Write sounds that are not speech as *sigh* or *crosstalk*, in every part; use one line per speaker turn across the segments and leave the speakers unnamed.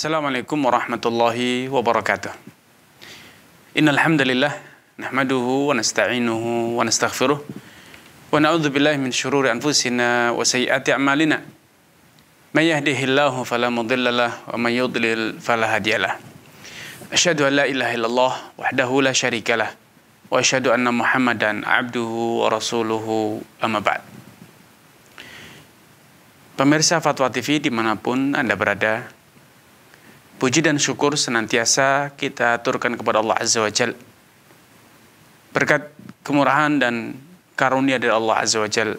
Assalamualaikum warahmatullahi wabarakatuh. Innal hamdalillah nahmaduhu wa nasta'inuhu wa nastaghfiruh min shururi anfusina wa a'malina. May yahdihillahu wa may yudlil fala hadiyalah. la ilaha wahdahu la syarikalah wa asyhadu anna Muhammadan 'abduhu wa rasuluhu amma Pemirsa Fatwa TV dimanapun Anda berada, Puji dan syukur senantiasa kita aturkan kepada Allah Azza wa Jal. Berkat kemurahan dan karunia dari Allah Azza wa Jal,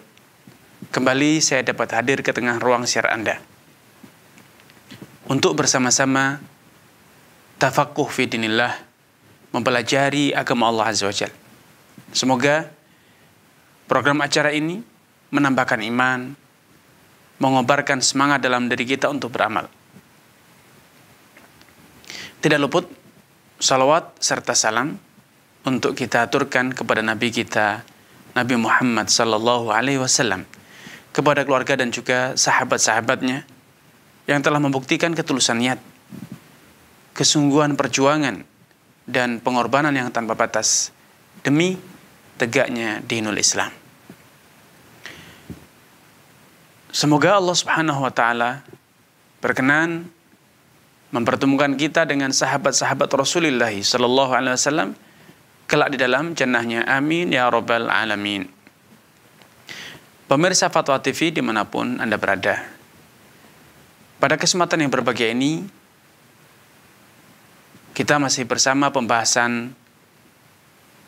kembali saya dapat hadir ke tengah ruang siar Anda. Untuk bersama-sama tafakuh fi dinillah, mempelajari agama Allah Azza wa Jal. Semoga program acara ini menambahkan iman, mengobarkan semangat dalam diri kita untuk beramal. Tidak luput salawat serta salam untuk kita aturkan kepada Nabi kita Nabi Muhammad Sallallahu Alaihi Wasallam kepada keluarga dan juga sahabat-sahabatnya yang telah membuktikan ketulusan niat, kesungguhan perjuangan dan pengorbanan yang tanpa batas demi tegaknya dinul Islam. Semoga Allah Subhanahu wa taala berkenan mempertemukan kita dengan sahabat-sahabat Rasulullah sallallahu alaihi wasallam kelak di dalam jannahnya. Amin ya rabbal alamin. Pemirsa Fatwa TV dimanapun Anda berada. Pada kesempatan yang berbahagia ini, kita masih bersama pembahasan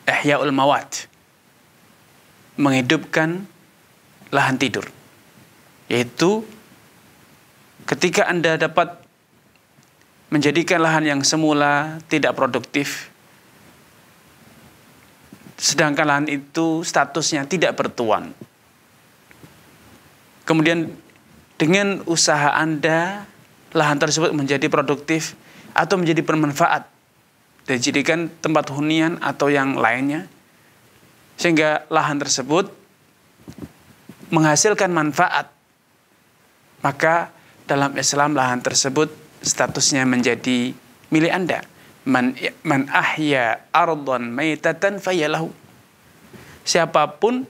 Ihya'ul Mawat, menghidupkan lahan tidur. Yaitu ketika Anda dapat menjadikan lahan yang semula tidak produktif, sedangkan lahan itu statusnya tidak bertuan. Kemudian dengan usaha Anda, lahan tersebut menjadi produktif atau menjadi bermanfaat dijadikan tempat hunian atau yang lainnya sehingga lahan tersebut menghasilkan manfaat maka dalam Islam lahan tersebut statusnya menjadi milik Anda. Man, man ahya ardon maitatan fayalahu. Siapapun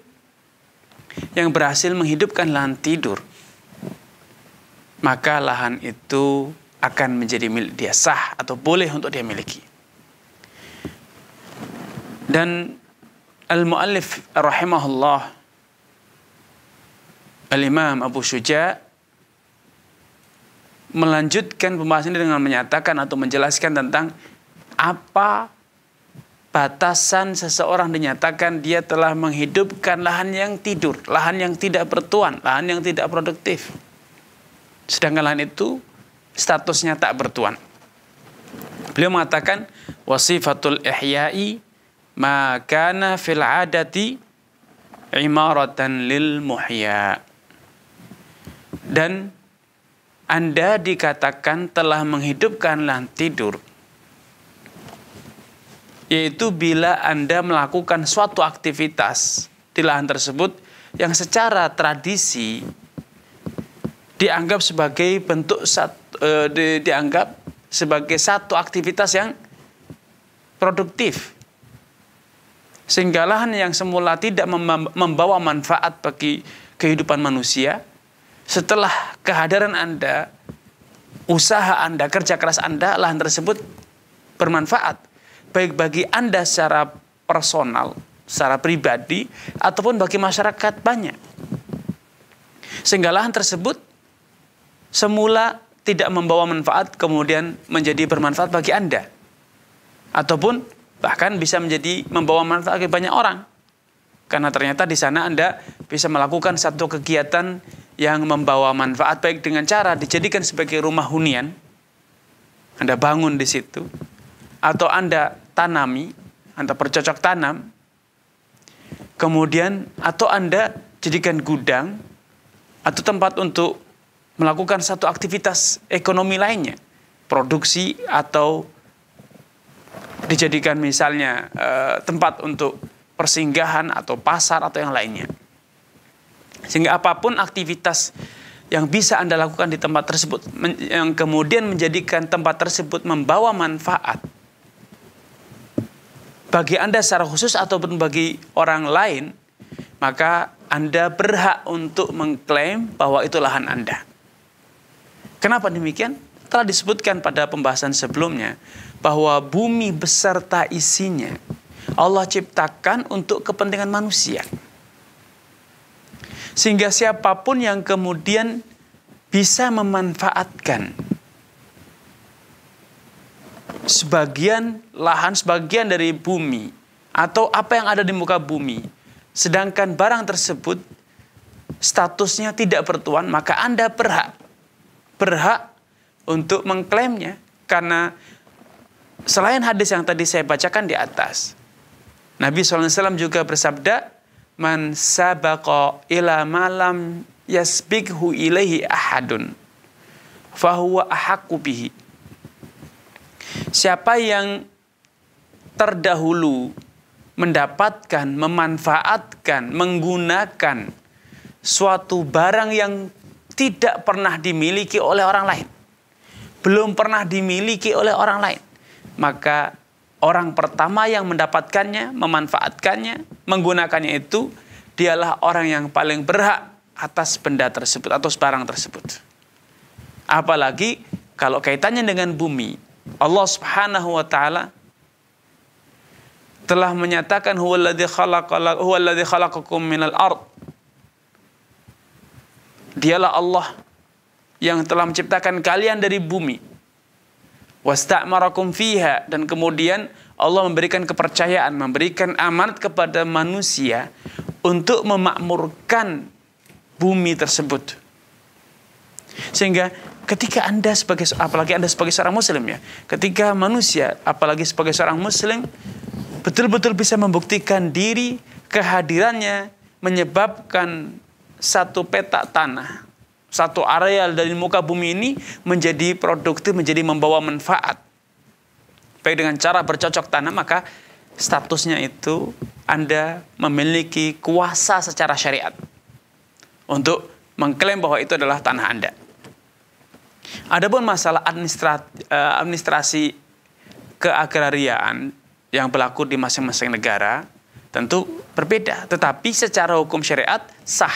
yang berhasil menghidupkan lahan tidur, maka lahan itu akan menjadi milik dia sah atau boleh untuk dia miliki. Dan al-muallif rahimahullah Al-Imam Abu Syuja melanjutkan pembahasan ini dengan menyatakan atau menjelaskan tentang apa batasan seseorang dinyatakan dia telah menghidupkan lahan yang tidur, lahan yang tidak bertuan, lahan yang tidak produktif. Sedangkan lahan itu statusnya tak bertuan. Beliau mengatakan wasifatul ihya'i ma kana fil adati imaratan lil muhya. Dan anda dikatakan telah menghidupkan lahan tidur, yaitu bila Anda melakukan suatu aktivitas di lahan tersebut yang secara tradisi dianggap sebagai bentuk satu, e, di, dianggap sebagai satu aktivitas yang produktif. Sehingga lahan yang semula tidak membawa manfaat bagi kehidupan manusia, setelah kehadiran Anda, usaha Anda, kerja keras Anda, lahan tersebut bermanfaat. Baik bagi Anda secara personal, secara pribadi, ataupun bagi masyarakat banyak. Sehingga lahan tersebut semula tidak membawa manfaat, kemudian menjadi bermanfaat bagi Anda. Ataupun bahkan bisa menjadi membawa manfaat bagi banyak orang. Karena ternyata di sana Anda bisa melakukan satu kegiatan yang membawa manfaat baik dengan cara dijadikan sebagai rumah hunian. Anda bangun di situ atau Anda tanami, Anda bercocok tanam. Kemudian atau Anda jadikan gudang atau tempat untuk melakukan satu aktivitas ekonomi lainnya, produksi atau dijadikan misalnya eh, tempat untuk persinggahan atau pasar atau yang lainnya. Sehingga apapun aktivitas yang bisa Anda lakukan di tempat tersebut yang kemudian menjadikan tempat tersebut membawa manfaat bagi Anda secara khusus ataupun bagi orang lain, maka Anda berhak untuk mengklaim bahwa itu lahan Anda. Kenapa demikian? Telah disebutkan pada pembahasan sebelumnya bahwa bumi beserta isinya Allah ciptakan untuk kepentingan manusia. Sehingga siapapun yang kemudian bisa memanfaatkan sebagian lahan, sebagian dari bumi atau apa yang ada di muka bumi. Sedangkan barang tersebut statusnya tidak bertuan, maka Anda berhak berhak untuk mengklaimnya karena selain hadis yang tadi saya bacakan di atas Nabi SAW juga bersabda man sabaqa ila malam yasbighu ilaihi ahadun fahuwa ahaqqu bihi siapa yang terdahulu mendapatkan memanfaatkan menggunakan suatu barang yang tidak pernah dimiliki oleh orang lain belum pernah dimiliki oleh orang lain maka orang pertama yang mendapatkannya, memanfaatkannya, menggunakannya itu, dialah orang yang paling berhak atas benda tersebut atau barang tersebut. Apalagi kalau kaitannya dengan bumi, Allah Subhanahu wa taala telah menyatakan huwallazi khalaqakum minal ard. Dialah Allah yang telah menciptakan kalian dari bumi wasta'marakum fiha dan kemudian Allah memberikan kepercayaan, memberikan amanat kepada manusia untuk memakmurkan bumi tersebut. Sehingga ketika Anda sebagai apalagi Anda sebagai seorang muslim ya, ketika manusia apalagi sebagai seorang muslim betul-betul bisa membuktikan diri kehadirannya menyebabkan satu petak tanah satu areal dari muka bumi ini menjadi produktif, menjadi membawa manfaat. Baik dengan cara bercocok tanam, maka statusnya itu Anda memiliki kuasa secara syariat untuk mengklaim bahwa itu adalah tanah Anda. Adapun masalah eh, administrasi, administrasi keagrariaan yang berlaku di masing-masing negara tentu berbeda, tetapi secara hukum syariat sah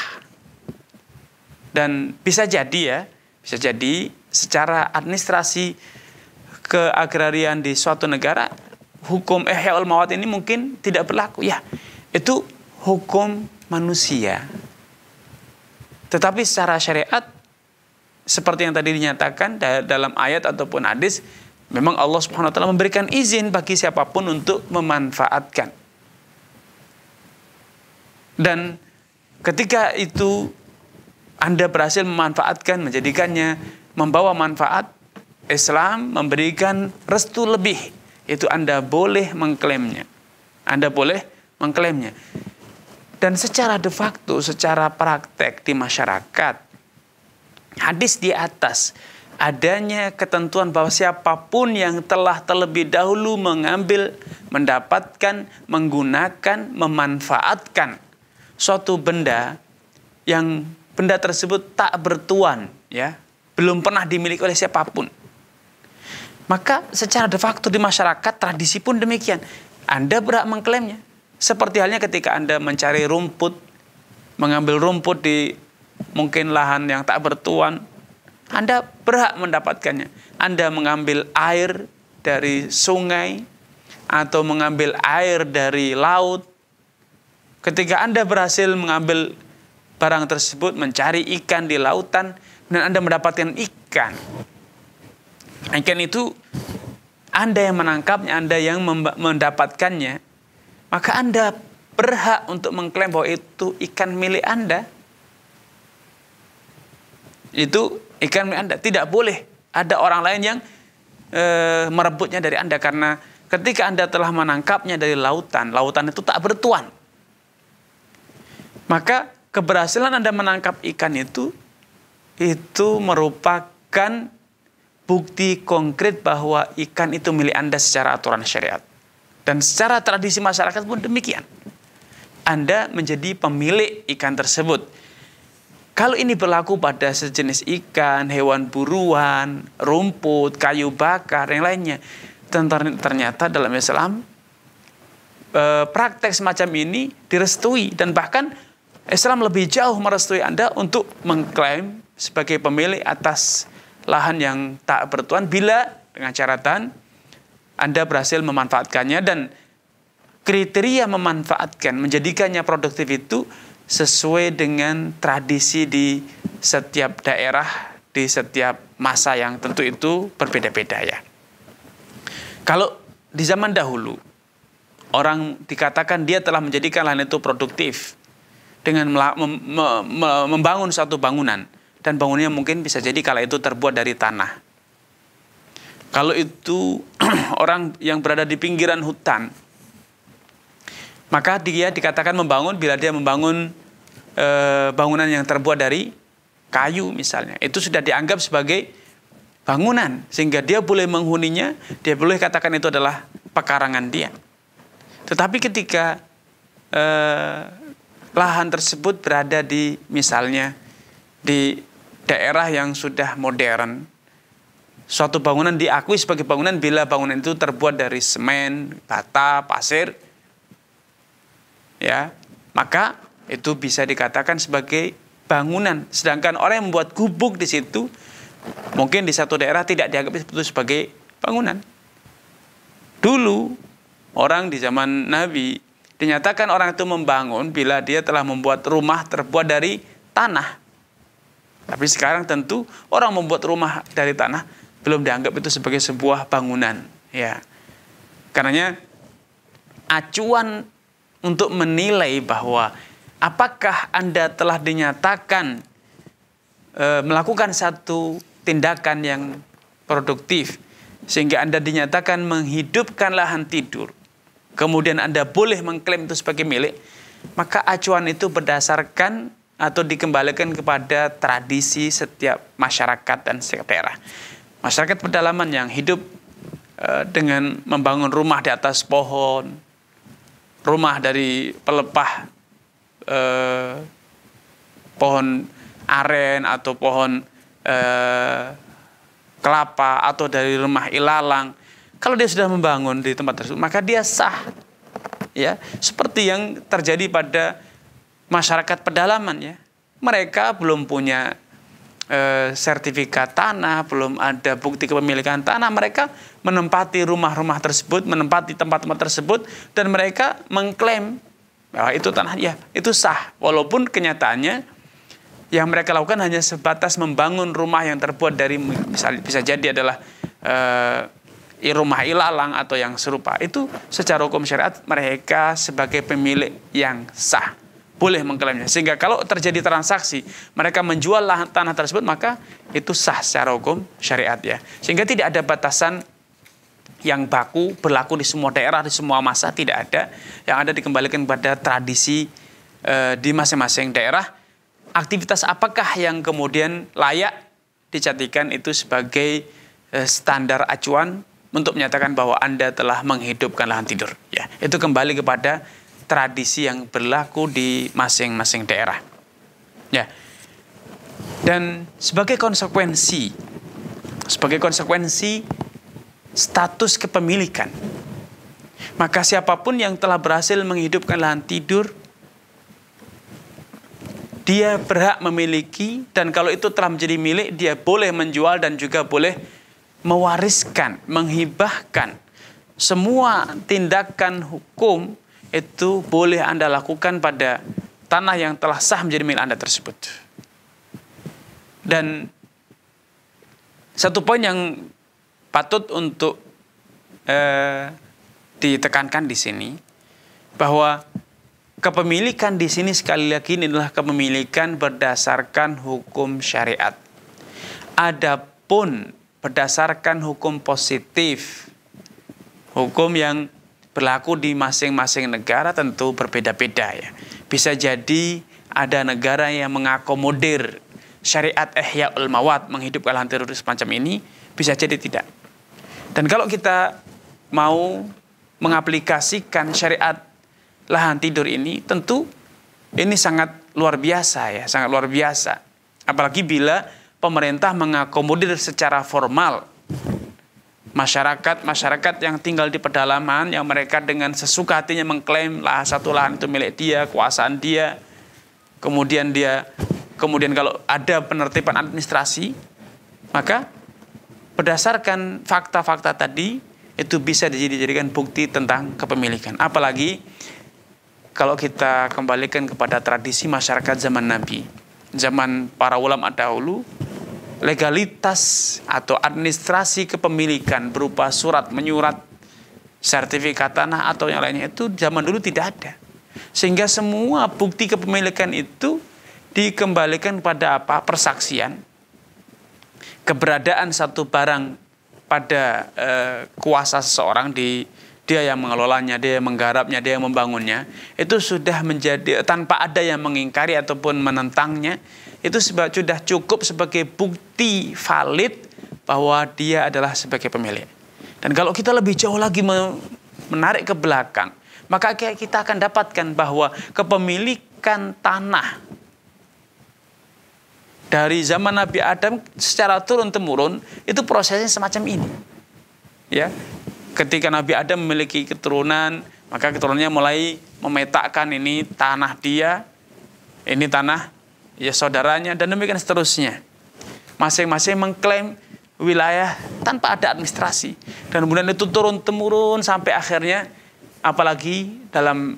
dan bisa jadi ya, bisa jadi secara administrasi keagrarian di suatu negara hukum ehyaul mawat ini mungkin tidak berlaku. Ya, itu hukum manusia. Tetapi secara syariat seperti yang tadi dinyatakan dalam ayat ataupun hadis memang Allah Subhanahu wa taala memberikan izin bagi siapapun untuk memanfaatkan. Dan ketika itu anda berhasil memanfaatkan, menjadikannya membawa manfaat Islam memberikan restu lebih, itu Anda boleh mengklaimnya. Anda boleh mengklaimnya. Dan secara de facto, secara praktek di masyarakat, hadis di atas adanya ketentuan bahwa siapapun yang telah terlebih dahulu mengambil, mendapatkan, menggunakan, memanfaatkan suatu benda yang benda tersebut tak bertuan, ya, belum pernah dimiliki oleh siapapun. Maka secara de facto di masyarakat tradisi pun demikian. Anda berhak mengklaimnya. Seperti halnya ketika Anda mencari rumput, mengambil rumput di mungkin lahan yang tak bertuan, Anda berhak mendapatkannya. Anda mengambil air dari sungai atau mengambil air dari laut. Ketika Anda berhasil mengambil barang tersebut, mencari ikan di lautan, dan Anda mendapatkan ikan. Ikan itu Anda yang menangkapnya, Anda yang mendapatkannya, maka Anda berhak untuk mengklaim bahwa itu ikan milik Anda. Itu ikan milik Anda. Tidak boleh ada orang lain yang e, merebutnya dari Anda karena ketika Anda telah menangkapnya dari lautan, lautan itu tak bertuan. Maka keberhasilan Anda menangkap ikan itu itu merupakan bukti konkret bahwa ikan itu milik Anda secara aturan syariat. Dan secara tradisi masyarakat pun demikian. Anda menjadi pemilik ikan tersebut. Kalau ini berlaku pada sejenis ikan, hewan buruan, rumput, kayu bakar, yang lainnya, ternyata dalam Islam eh, praktek semacam ini direstui dan bahkan Islam lebih jauh merestui Anda untuk mengklaim sebagai pemilik atas lahan yang tak bertuan bila dengan catatan Anda berhasil memanfaatkannya dan kriteria memanfaatkan menjadikannya produktif itu sesuai dengan tradisi di setiap daerah di setiap masa yang tentu itu berbeda-beda ya. Kalau di zaman dahulu orang dikatakan dia telah menjadikan lahan itu produktif dengan membangun satu bangunan dan bangunannya mungkin bisa jadi kalau itu terbuat dari tanah. Kalau itu *clears throat* orang yang berada di pinggiran hutan, maka dia dikatakan membangun bila dia membangun e, bangunan yang terbuat dari kayu misalnya. Itu sudah dianggap sebagai bangunan sehingga dia boleh menghuninya, dia boleh katakan itu adalah pekarangan dia. Tetapi ketika e, lahan tersebut berada di misalnya di daerah yang sudah modern. Suatu bangunan diakui sebagai bangunan bila bangunan itu terbuat dari semen, bata, pasir. Ya, maka itu bisa dikatakan sebagai bangunan. Sedangkan orang yang membuat gubuk di situ mungkin di satu daerah tidak dianggap itu sebagai bangunan. Dulu orang di zaman Nabi Dinyatakan orang itu membangun bila dia telah membuat rumah terbuat dari tanah. Tapi sekarang tentu orang membuat rumah dari tanah belum dianggap itu sebagai sebuah bangunan, ya. Karena acuan untuk menilai bahwa apakah Anda telah dinyatakan e, melakukan satu tindakan yang produktif sehingga Anda dinyatakan menghidupkan lahan tidur kemudian Anda boleh mengklaim itu sebagai milik, maka acuan itu berdasarkan atau dikembalikan kepada tradisi setiap masyarakat dan setiap daerah. Masyarakat pedalaman yang hidup eh, dengan membangun rumah di atas pohon, rumah dari pelepah eh, pohon aren atau pohon eh, kelapa atau dari rumah ilalang kalau dia sudah membangun di tempat tersebut, maka dia sah. Ya, seperti yang terjadi pada masyarakat pedalaman ya. Mereka belum punya e, sertifikat tanah, belum ada bukti kepemilikan tanah, mereka menempati rumah-rumah tersebut, menempati tempat-tempat tersebut dan mereka mengklaim bahwa itu tanah ya, itu sah walaupun kenyataannya yang mereka lakukan hanya sebatas membangun rumah yang terbuat dari misalnya bisa jadi adalah e, rumah ilalang atau yang serupa itu secara hukum syariat mereka sebagai pemilik yang sah boleh mengklaimnya sehingga kalau terjadi transaksi mereka menjual lahan tanah tersebut maka itu sah secara hukum syariat ya sehingga tidak ada batasan yang baku berlaku di semua daerah di semua masa tidak ada yang ada dikembalikan pada tradisi e, di masing-masing daerah aktivitas apakah yang kemudian layak dicatikan itu sebagai eh, standar acuan untuk menyatakan bahwa Anda telah menghidupkan lahan tidur. Ya, itu kembali kepada tradisi yang berlaku di masing-masing daerah. Ya. Dan sebagai konsekuensi sebagai konsekuensi status kepemilikan maka siapapun yang telah berhasil menghidupkan lahan tidur dia berhak memiliki dan kalau itu telah menjadi milik dia boleh menjual dan juga boleh mewariskan, menghibahkan semua tindakan hukum itu boleh Anda lakukan pada tanah yang telah sah menjadi milik Anda tersebut. Dan satu poin yang patut untuk eh, ditekankan di sini bahwa kepemilikan di sini sekali lagi ini adalah kepemilikan berdasarkan hukum syariat. Adapun berdasarkan hukum positif. Hukum yang berlaku di masing-masing negara tentu berbeda-beda ya. Bisa jadi ada negara yang mengakomodir syariat ihya ul mawat menghidupkan lahan teroris semacam ini bisa jadi tidak. Dan kalau kita mau mengaplikasikan syariat lahan tidur ini tentu ini sangat luar biasa ya, sangat luar biasa. Apalagi bila pemerintah mengakomodir secara formal masyarakat-masyarakat yang tinggal di pedalaman yang mereka dengan sesuka hatinya mengklaim lah satu lahan itu milik dia, kuasaan dia. Kemudian dia kemudian kalau ada penertiban administrasi, maka berdasarkan fakta-fakta tadi itu bisa dijadikan bukti tentang kepemilikan. Apalagi kalau kita kembalikan kepada tradisi masyarakat zaman Nabi zaman para ulama dahulu legalitas atau administrasi kepemilikan berupa surat menyurat sertifikat tanah atau yang lainnya itu zaman dulu tidak ada sehingga semua bukti kepemilikan itu dikembalikan pada apa persaksian keberadaan satu barang pada eh, kuasa seseorang di dia yang mengelolanya, dia yang menggarapnya, dia yang membangunnya, itu sudah menjadi tanpa ada yang mengingkari ataupun menentangnya, itu sudah cukup sebagai bukti valid bahwa dia adalah sebagai pemilik. Dan kalau kita lebih jauh lagi menarik ke belakang, maka kita akan dapatkan bahwa kepemilikan tanah dari zaman Nabi Adam secara turun temurun itu prosesnya semacam ini. Ya, ketika Nabi Adam memiliki keturunan, maka keturunannya mulai memetakan ini tanah dia, ini tanah ya saudaranya dan demikian seterusnya. Masing-masing mengklaim wilayah tanpa ada administrasi dan kemudian itu turun temurun sampai akhirnya apalagi dalam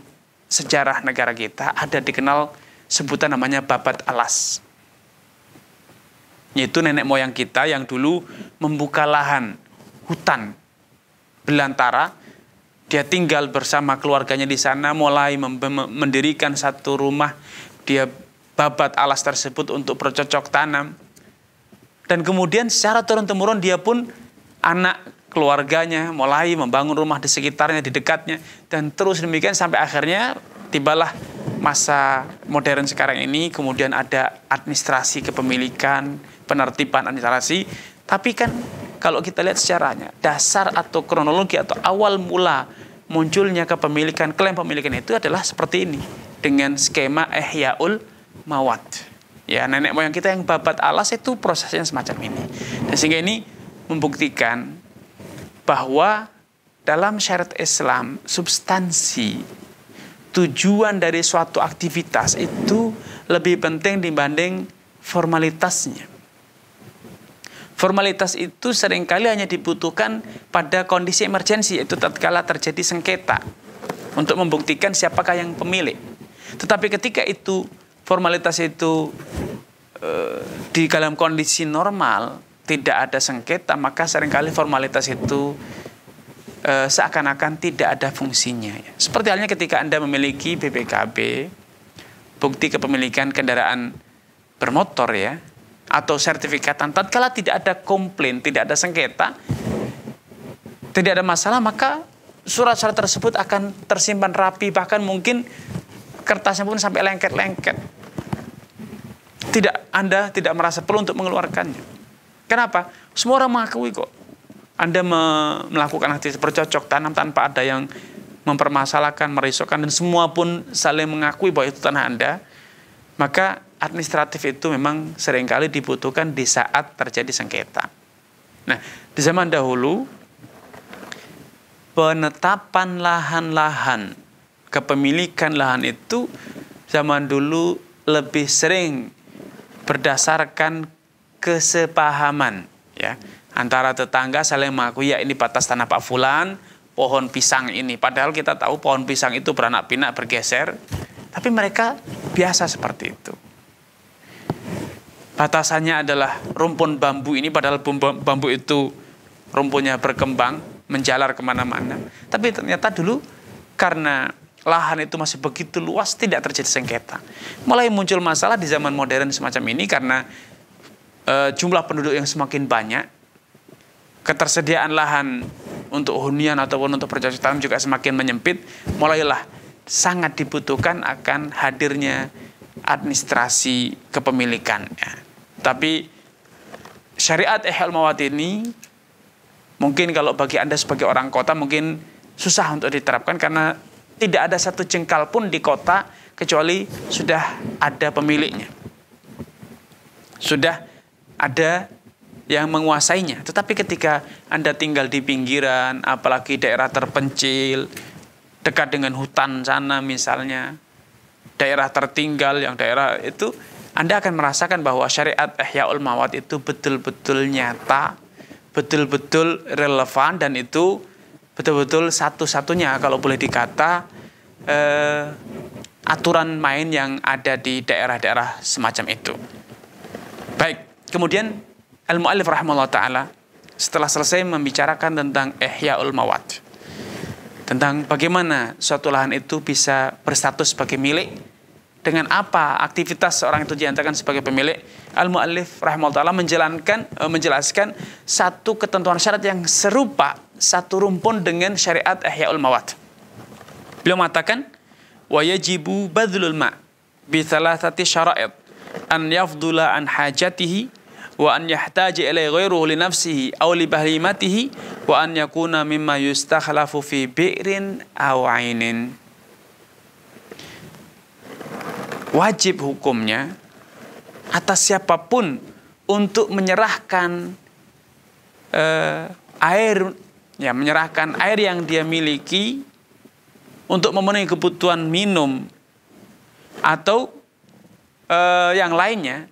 sejarah negara kita ada dikenal sebutan namanya babat alas. Yaitu nenek moyang kita yang dulu membuka lahan hutan belantara. Dia tinggal bersama keluarganya di sana, mulai mendirikan satu rumah. Dia babat alas tersebut untuk bercocok tanam. Dan kemudian secara turun-temurun dia pun anak keluarganya mulai membangun rumah di sekitarnya, di dekatnya. Dan terus demikian sampai akhirnya tibalah masa modern sekarang ini kemudian ada administrasi kepemilikan, penertiban administrasi, tapi kan kalau kita lihat sejarahnya, dasar atau kronologi atau awal mula munculnya kepemilikan, klaim pemilikan itu adalah seperti ini dengan skema Ehya'ul mawat. Ya, nenek moyang kita yang babat alas itu prosesnya semacam ini. Dan sehingga ini membuktikan bahwa dalam syariat Islam substansi tujuan dari suatu aktivitas itu lebih penting dibanding formalitasnya. Formalitas itu seringkali hanya dibutuhkan pada kondisi emergensi, yaitu tatkala terjadi sengketa untuk membuktikan siapakah yang pemilik. Tetapi ketika itu formalitas itu e, di dalam kondisi normal tidak ada sengketa, maka seringkali formalitas itu e, seakan-akan tidak ada fungsinya. Seperti halnya ketika Anda memiliki BPKB, bukti kepemilikan kendaraan bermotor ya, atau sertifikatan tatkala tidak ada komplain, tidak ada sengketa, tidak ada masalah, maka surat-surat tersebut akan tersimpan rapi bahkan mungkin kertasnya pun sampai lengket-lengket. Tidak Anda tidak merasa perlu untuk mengeluarkannya. Kenapa? Semua orang mengakui kok. Anda me melakukan aktivitas bercocok tanam tanpa ada yang mempermasalahkan, merisaukan dan semua pun saling mengakui bahwa itu tanah Anda, maka administratif itu memang seringkali dibutuhkan di saat terjadi sengketa. Nah, di zaman dahulu penetapan lahan-lahan, kepemilikan lahan itu zaman dulu lebih sering berdasarkan kesepahaman ya antara tetangga saling mengakui ya ini batas tanah Pak Fulan, pohon pisang ini. Padahal kita tahu pohon pisang itu beranak pinak bergeser, tapi mereka biasa seperti itu batasannya adalah rumpun bambu ini padahal bambu itu rumpunnya berkembang menjalar kemana-mana tapi ternyata dulu karena lahan itu masih begitu luas tidak terjadi sengketa mulai muncul masalah di zaman modern semacam ini karena e, jumlah penduduk yang semakin banyak ketersediaan lahan untuk hunian ataupun untuk bercocok tanam juga semakin menyempit mulailah sangat dibutuhkan akan hadirnya administrasi kepemilikan tapi syariat ihya mawat ini mungkin kalau bagi Anda sebagai orang kota mungkin susah untuk diterapkan karena tidak ada satu jengkal pun di kota kecuali sudah ada pemiliknya. Sudah ada yang menguasainya. Tetapi ketika Anda tinggal di pinggiran, apalagi daerah terpencil, dekat dengan hutan sana misalnya, daerah tertinggal yang daerah itu anda akan merasakan bahwa syariat Ihyaul Mawat itu betul-betul nyata, betul-betul relevan dan itu betul-betul satu-satunya kalau boleh dikata eh, aturan main yang ada di daerah-daerah semacam itu. Baik, kemudian Al-Mu'alif rahimahullah ta'ala setelah selesai membicarakan tentang Ihyaul Mawat tentang bagaimana suatu lahan itu bisa berstatus sebagai milik dengan apa aktivitas seorang itu diantarkan sebagai pemilik al-muallif rahimahullah menjalankan eh, menjelaskan satu ketentuan syarat yang serupa satu rumpun dengan syariat ihyaul mawat beliau mengatakan wa yajibu badlul ma bi thalathati syara'id an yafdula an hajatihi wa an yahtaja ilai ghairuhu li nafsihi aw li bahlimatihi wa an yakuna mimma yustakhlafu fi bi'rin aw 'ainin wajib hukumnya atas siapapun untuk menyerahkan eh, air ya menyerahkan air yang dia miliki untuk memenuhi kebutuhan minum atau eh, yang lainnya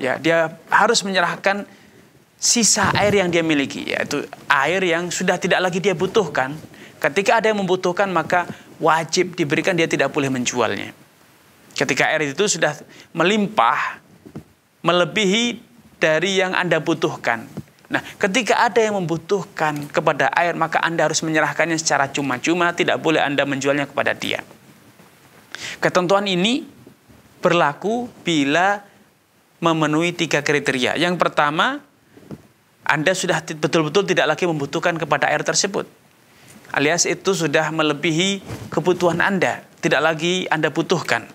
ya dia harus menyerahkan sisa air yang dia miliki yaitu air yang sudah tidak lagi dia butuhkan ketika ada yang membutuhkan maka wajib diberikan dia tidak boleh menjualnya Ketika air itu sudah melimpah, melebihi dari yang Anda butuhkan. Nah, ketika ada yang membutuhkan kepada air, maka Anda harus menyerahkannya secara cuma-cuma, tidak boleh Anda menjualnya kepada dia. Ketentuan ini berlaku bila memenuhi tiga kriteria. Yang pertama, Anda sudah betul-betul tidak lagi membutuhkan kepada air tersebut. Alias itu sudah melebihi kebutuhan Anda, tidak lagi Anda butuhkan.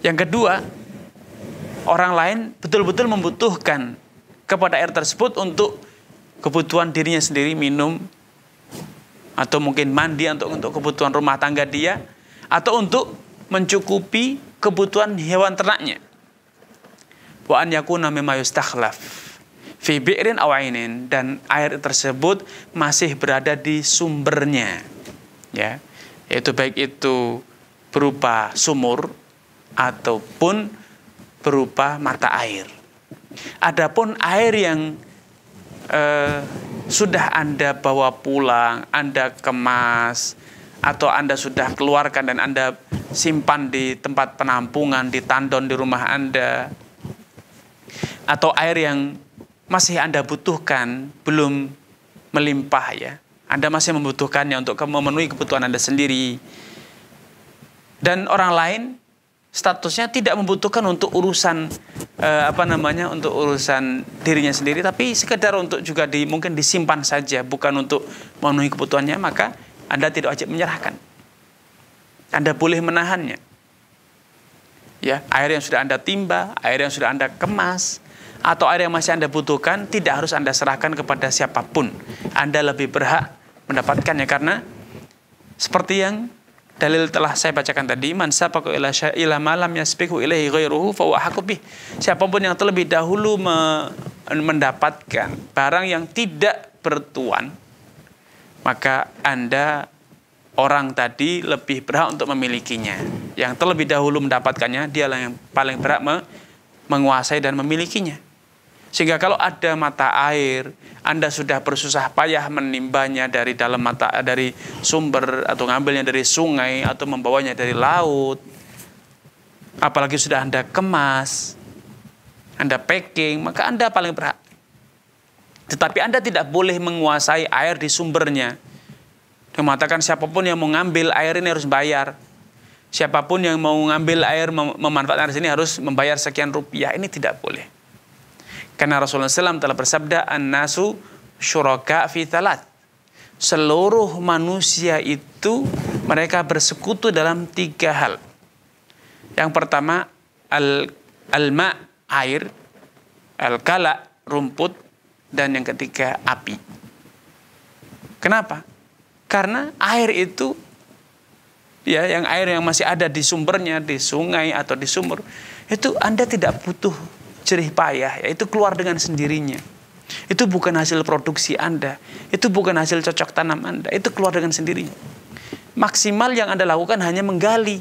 Yang kedua, orang lain betul-betul membutuhkan kepada air tersebut untuk kebutuhan dirinya sendiri minum atau mungkin mandi untuk untuk kebutuhan rumah tangga dia atau untuk mencukupi kebutuhan hewan ternaknya. Wa an yakuna mimma yustakhlaf fi bi'rin aw dan air tersebut masih berada di sumbernya. Ya. Yaitu baik itu berupa sumur ataupun berupa mata air. Adapun air yang eh, sudah Anda bawa pulang, Anda kemas, atau Anda sudah keluarkan dan Anda simpan di tempat penampungan, di tandon di rumah Anda, atau air yang masih Anda butuhkan, belum melimpah ya. Anda masih membutuhkannya untuk memenuhi kebutuhan Anda sendiri. Dan orang lain statusnya tidak membutuhkan untuk urusan uh, apa namanya untuk urusan dirinya sendiri tapi sekedar untuk juga di, mungkin disimpan saja bukan untuk memenuhi kebutuhannya maka Anda tidak wajib menyerahkan. Anda boleh menahannya. Ya, air yang sudah Anda timba, air yang sudah Anda kemas atau air yang masih Anda butuhkan tidak harus Anda serahkan kepada siapapun. Anda lebih berhak mendapatkannya karena seperti yang dalil telah saya bacakan tadi man sabaqa ila ila malam yasbiqu ilaihi ghairuhu fa bih. Siapapun yang terlebih dahulu me mendapatkan barang yang tidak bertuan maka Anda orang tadi lebih berhak untuk memilikinya. Yang terlebih dahulu mendapatkannya dialah yang paling berhak me menguasai dan memilikinya. Sehingga kalau ada mata air, Anda sudah bersusah payah menimbanya dari dalam mata dari sumber atau ngambilnya dari sungai atau membawanya dari laut. Apalagi sudah Anda kemas, Anda packing, maka Anda paling berhak. Tetapi Anda tidak boleh menguasai air di sumbernya. Dia mengatakan siapapun yang mengambil air ini harus bayar. Siapapun yang mau ngambil air memanfaatkan air ini harus membayar sekian rupiah. Ini tidak boleh. Karena Rasulullah SAW telah bersabda, An-nasu syuraka fi talat. Seluruh manusia itu mereka bersekutu dalam tiga hal. Yang pertama, al alma air, al kala rumput, dan yang ketiga api. Kenapa? Karena air itu ya yang air yang masih ada di sumbernya di sungai atau di sumur itu Anda tidak butuh jerih payah, yaitu keluar dengan sendirinya. Itu bukan hasil produksi Anda, itu bukan hasil cocok tanam Anda, itu keluar dengan sendirinya. Maksimal yang Anda lakukan hanya menggali.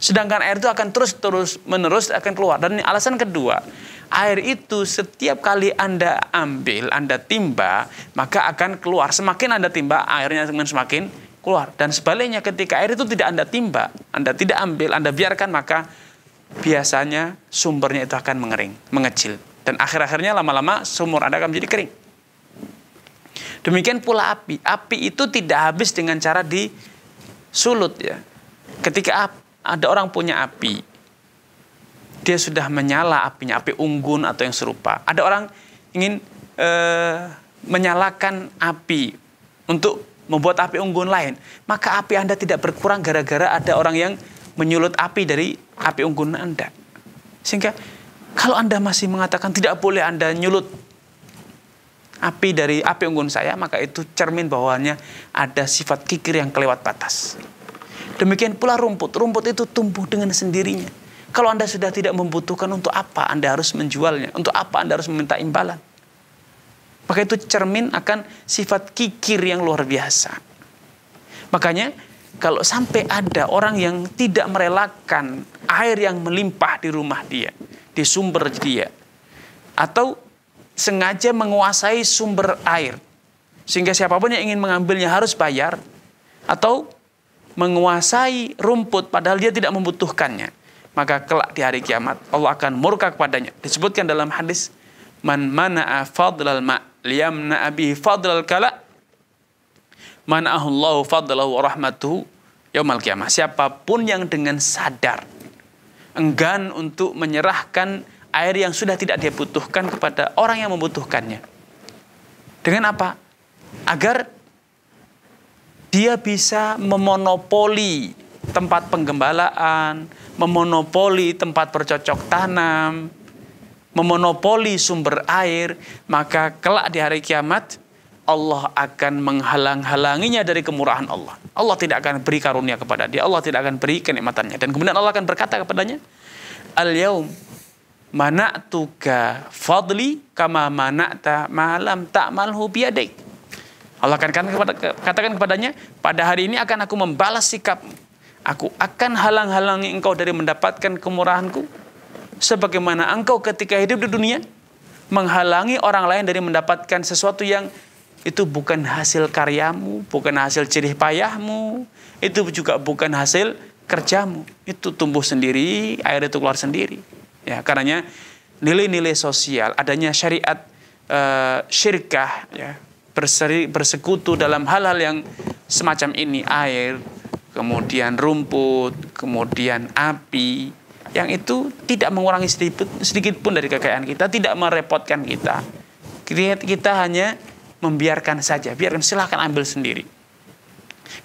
Sedangkan air itu akan terus-terus menerus akan keluar. Dan alasan kedua, air itu setiap kali Anda ambil, Anda timba, maka akan keluar. Semakin Anda timba, airnya semakin keluar. Dan sebaliknya ketika air itu tidak Anda timba, Anda tidak ambil, Anda biarkan, maka biasanya sumbernya itu akan mengering, mengecil. Dan akhir-akhirnya lama-lama sumur Anda akan menjadi kering. Demikian pula api. Api itu tidak habis dengan cara disulut ya. Ketika ada orang punya api, dia sudah menyala apinya, api unggun atau yang serupa. Ada orang ingin e, menyalakan api untuk membuat api unggun lain, maka api Anda tidak berkurang gara-gara ada orang yang menyulut api dari api unggun Anda. Sehingga kalau Anda masih mengatakan tidak boleh Anda nyulut api dari api unggun saya, maka itu cermin bahwanya ada sifat kikir yang kelewat batas. Demikian pula rumput. Rumput itu tumbuh dengan sendirinya. Kalau Anda sudah tidak membutuhkan untuk apa Anda harus menjualnya, untuk apa Anda harus meminta imbalan. Maka itu cermin akan sifat kikir yang luar biasa. Makanya kalau sampai ada orang yang tidak merelakan air yang melimpah di rumah dia, di sumber dia, atau sengaja menguasai sumber air, sehingga siapapun yang ingin mengambilnya harus bayar, atau menguasai rumput padahal dia tidak membutuhkannya, maka kelak di hari kiamat Allah akan murka kepadanya. Disebutkan dalam hadis, man mana fadlal ma liyamna abi fadlal kala' mana'ahullahu fadlahu rahmatuhu yaumal qiyamah. Siapapun yang dengan sadar enggan untuk menyerahkan air yang sudah tidak dia butuhkan kepada orang yang membutuhkannya. Dengan apa? Agar dia bisa memonopoli tempat penggembalaan, memonopoli tempat bercocok tanam, memonopoli sumber air, maka kelak di hari kiamat Allah akan menghalang-halanginya dari kemurahan Allah. Allah tidak akan beri karunia kepada dia, Allah tidak akan beri kenikmatannya. Dan kemudian Allah akan berkata kepadanya, Al-yaum mana'tuka fadli kama mana'ta malam tak malhu biadek. Allah akan katakan, katakan kepadanya, pada hari ini akan aku membalas sikapmu. Aku akan halang-halangi engkau dari mendapatkan kemurahanku. Sebagaimana engkau ketika hidup di dunia, menghalangi orang lain dari mendapatkan sesuatu yang itu bukan hasil karyamu, bukan hasil ciri payahmu, itu juga bukan hasil kerjamu. Itu tumbuh sendiri, air itu keluar sendiri. Ya, karenanya nilai-nilai sosial, adanya syariat e, syirkah ya, berseri, bersekutu dalam hal-hal yang semacam ini, air, kemudian rumput, kemudian api, yang itu tidak mengurangi sedikit, sedikit pun dari kekayaan kita, tidak merepotkan kita. Kita hanya membiarkan saja, biarkan silahkan ambil sendiri.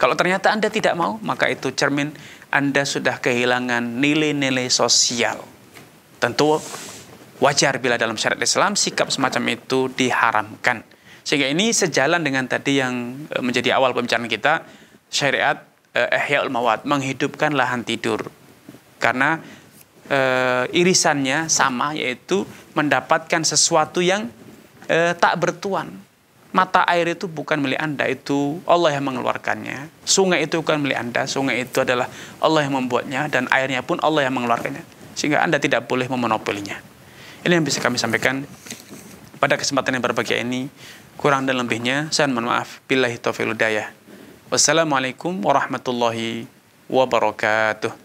Kalau ternyata Anda tidak mau, maka itu cermin Anda sudah kehilangan nilai-nilai sosial. Tentu wajar bila dalam syariat Islam sikap semacam itu diharamkan. Sehingga ini sejalan dengan tadi yang e, menjadi awal pembicaraan kita, syariat eh, ihya menghidupkan lahan tidur. Karena eh, irisannya sama yaitu mendapatkan sesuatu yang eh, tak bertuan, Mata air itu bukan milik Anda, itu Allah yang mengeluarkannya. Sungai itu bukan milik Anda, sungai itu adalah Allah yang membuatnya dan airnya pun Allah yang mengeluarkannya. Sehingga Anda tidak boleh memonopolinya. Ini yang bisa kami sampaikan pada kesempatan yang berbahagia ini. Kurang dan lebihnya, saya mohon maaf. Billahi taufiq Wassalamualaikum warahmatullahi wabarakatuh.